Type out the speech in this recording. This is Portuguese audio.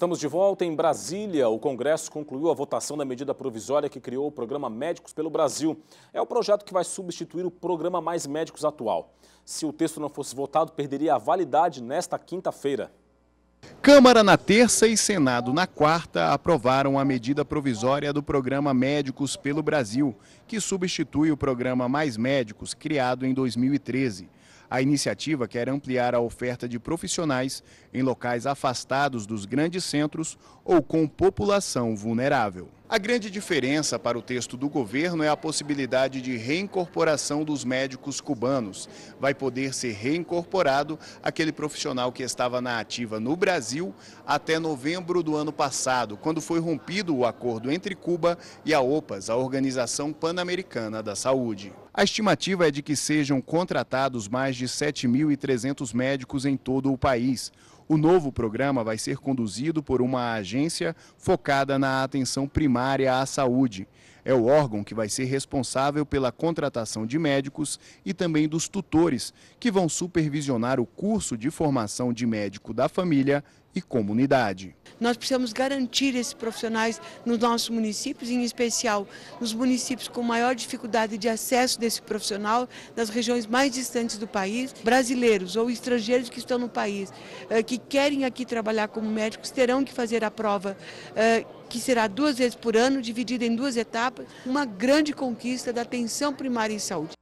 Estamos de volta em Brasília. O Congresso concluiu a votação da medida provisória que criou o programa Médicos pelo Brasil. É o projeto que vai substituir o programa Mais Médicos atual. Se o texto não fosse votado, perderia a validade nesta quinta-feira. Câmara na terça e Senado na quarta aprovaram a medida provisória do programa Médicos pelo Brasil, que substitui o programa Mais Médicos, criado em 2013. A iniciativa quer ampliar a oferta de profissionais em locais afastados dos grandes centros ou com população vulnerável. A grande diferença para o texto do governo é a possibilidade de reincorporação dos médicos cubanos. Vai poder ser reincorporado aquele profissional que estava na ativa no Brasil até novembro do ano passado, quando foi rompido o acordo entre Cuba e a OPAS, a Organização Pan-Americana da Saúde. A estimativa é de que sejam contratados mais de 7.300 médicos em todo o país. O novo programa vai ser conduzido por uma agência focada na atenção primária à saúde. É o órgão que vai ser responsável pela contratação de médicos e também dos tutores, que vão supervisionar o curso de formação de médico da família e comunidade. Nós precisamos garantir esses profissionais nos nossos municípios, em especial nos municípios com maior dificuldade de acesso desse profissional, nas regiões mais distantes do país. Brasileiros ou estrangeiros que estão no país, eh, que querem aqui trabalhar como médicos, terão que fazer a prova, eh, que será duas vezes por ano, dividida em duas etapas etapa, uma grande conquista da atenção primária em saúde.